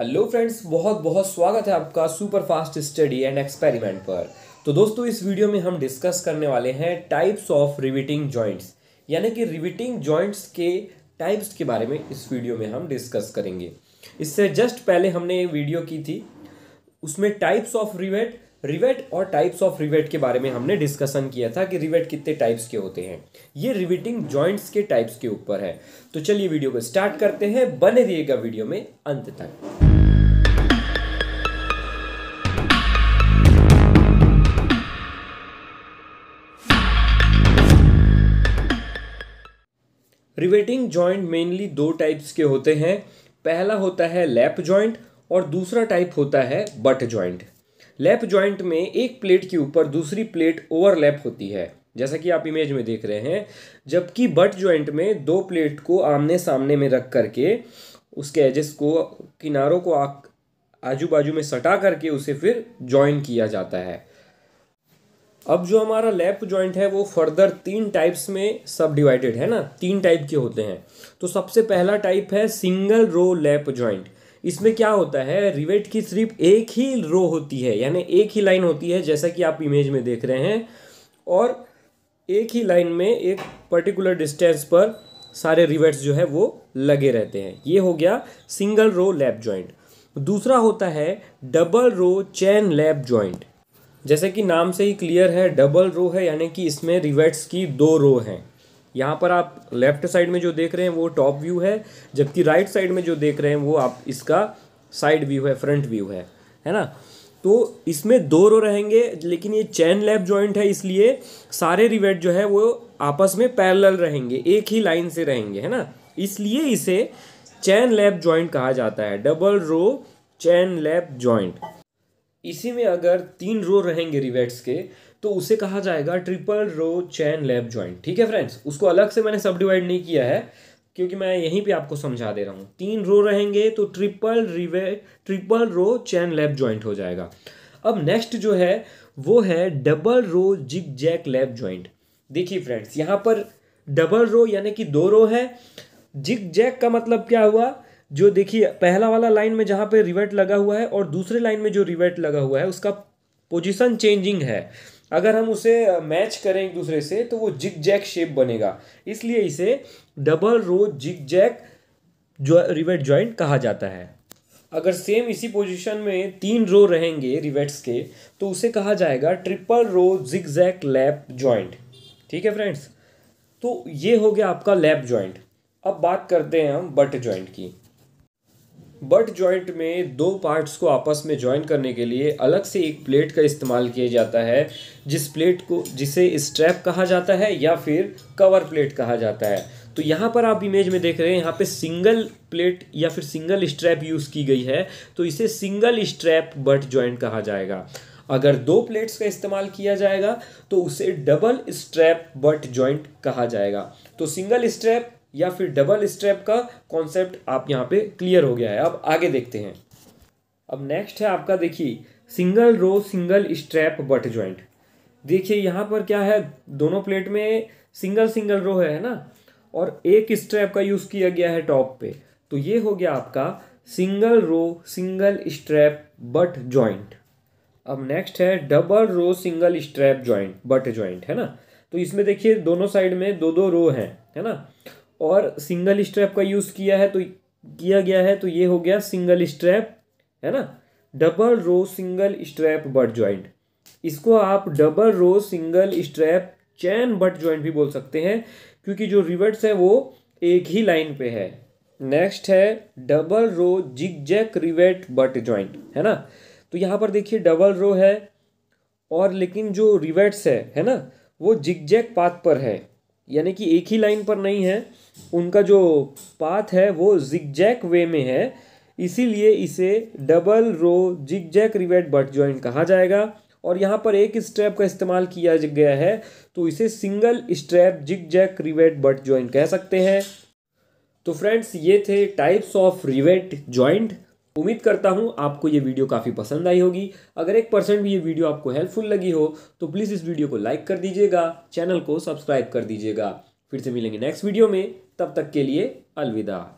hello friends बहुत बहुत स्वागत है आपका super fast study and experiment पर तो दोस्तों इस वीडियो में हम डिस्कस करने वाले हैं टाइप्स ऑफ रिविटिंग जॉइंट्स यानी कि रिविटिंग जॉइंट्स के टाइप्स के बारे में इस वीडियो में हम डिस्कस करेंगे इससे जस्ट पहले हमने वीडियो की थी उसमें टाइप्स ऑफ रिवेट रिवेट और टाइप्स ऑफ रिवेट के बारे में हमने डिस्कशन किया था कि रिवेट कितने टाइप्स के होते हैं ये रिवेटिंग जॉइंट्स के टाइप्स के ऊपर है तो चलिए वीडियो को स्टार्ट करते हैं बने रहिएगा वीडियो में अंत तक रिवेटिंग जॉइंट मेनली दो टाइप्स के होते हैं पहला होता है लैप जॉइंट और दूसरा टाइप होता है बट जॉइंट लैप जॉइंट में एक प्लेट के ऊपर दूसरी प्लेट ओवरलैप होती है जैसा कि आप इमेज में देख रहे हैं जबकि बट जॉइंट में दो प्लेट को आमने सामने में रख करके उसके एजेस को किनारों को आजू बाजू में सटा करके उसे फिर जॉइन किया जाता है अब जो हमारा लैप जॉइंट है वो फर्दर तीन टाइप्स में सब डिवाइडेड है ना तीन टाइप के होते हैं तो सबसे पहला टाइप है सिंगल रो लैप जॉइंट इसमें क्या होता है रिवेट की सिर्फ एक ही रो होती है यानी एक ही लाइन होती है जैसा कि आप इमेज में देख रहे हैं और एक ही लाइन में एक पर्टिकुलर डिस्टेंस पर सारे रिवेट्स जो है वो लगे रहते हैं ये हो गया सिंगल रो लेप जॉइंट दूसरा होता है double row chain lap joint जैसे कि नाम से ही क्लियर है डबल रो है यानी कि इसमें रिवेट्स की दो रो हैं यहाँ पर आप लेफ्ट साइड में जो देख रहे हैं वो टॉप व्यू है जबकि राइट साइड में जो देख रहे हैं वो आप इसका साइड व्यू है फ्रंट व्यू है है ना तो इसमें दो रो रहेंगे लेकिन ये चैन लैप जॉइंट है इसलिए सारे रिवेट जो है वो आपस में पैरल रहेंगे एक ही लाइन से रहेंगे है ना इसलिए इसे चैन लैप जॉइंट कहा जाता है double row chain lap joint इसी में अगर तीन रो रहेंगे रिवेट्स के तो उसे कहा जाएगा triple row chain lap joint ठीक है फ्रेंड्स उसको अलग से मैंने सब डिवाइड नहीं किया है क्योंकि मैं यहीं पे आपको समझा दे रहा हूँ तीन रो रहेंगे तो triple rivet triple row chain lap joint हो जाएगा अब नेक्स्ट जो है वो है double row zigzag lap joint देखिए फ्रेंड्स यहाँ पर डबल रो यानी कि दो रो है जिग जैक का मतलब क्या हुआ जो देखिए पहला वाला लाइन में जहाँ पे रिवर्ट लगा हुआ है और दूसरे लाइन में जो रिवर्ट लगा हुआ है उसका पोजीशन चेंजिंग है अगर हम उसे मैच करें एक दूसरे से तो वो जिग जैक शेप बनेगा इसलिए इसे डबल रो जिग जैक जो रिवेट जॉइंट कहा जाता है अगर सेम इसी पोजीशन में तीन रो रहेंगे रिवेट्स के तो उसे कहा जाएगा triple row zigzag lap joint ठीक है फ्रेंड्स तो ये हो गया आपका लैप जॉइंट अब बात करते हैं हम बट ज्वाइंट की बट जॉइंट में दो पार्ट्स को आपस में जॉइन करने के लिए अलग से एक प्लेट का इस्तेमाल किया जाता है जिस प्लेट को जिसे स्ट्रैप कहा जाता है या फिर कवर प्लेट कहा जाता है तो यहाँ पर आप इमेज में देख रहे हैं यहाँ पे सिंगल प्लेट या फिर सिंगल स्ट्रैप यूज़ की गई है तो इसे सिंगल स्ट्रैप बट जॉइंट कहा जाएगा अगर दो प्लेट्स का इस्तेमाल किया जाएगा तो उसे डबल स्ट्रैप बट जॉइंट कहा जाएगा तो सिंगल स्ट्रैप या फिर डबल स्टेप का कॉन्सेप्ट आप यहाँ पे क्लियर हो गया है अब आगे देखते हैं अब नेक्स्ट है आपका देखिए single row single strap butt joint देखिए यहाँ पर क्या है दोनों प्लेट में सिंगल सिंगल रो है ना और एक स्ट्रैप का यूज़ किया गया है टॉप पे तो ये हो गया आपका single row single strap butt joint अब नेक्स्ट है double row single strap joint butt joint है ना तो इसमें देखिए दोनों साइड में दो दो रो हैं है ना और सिंगल स्ट्रैप का यूज़ किया है तो किया गया है तो ये हो गया सिंगल स्ट्रैप है ना double row single strap butt joint इसको आप double row single strap chain butt joint भी बोल सकते हैं क्योंकि जो रिवर्ट्स है वो एक ही लाइन पे है नेक्स्ट है double row zigzag rivet butt joint है ना तो यहाँ पर देखिए डबल रो है और लेकिन जो रिवेट्स है है ना वो जिग जैक पाथ पर है यानी कि एक ही लाइन पर नहीं है उनका जो पाथ है वो जिगजैक वे में है इसीलिए इसे double row zigzag rivet butt joint कहा जाएगा और यहाँ पर एक स्ट्रैप का इस्तेमाल किया गया है तो इसे single strap zigzag rivet butt joint कह सकते हैं तो फ्रेंड्स ये थे टाइप्स ऑफ रिवेट जॉइंट उम्मीद करता हूँ आपको ये वीडियो काफ़ी पसंद आई होगी अगर एक परसेंट भी ये वीडियो आपको हेल्पफुल लगी हो तो प्लीज़ इस वीडियो को लाइक कर दीजिएगा चैनल को सब्सक्राइब कर दीजिएगा फिर से मिलेंगे नेक्स्ट वीडियो में तब तक के लिए अलविदा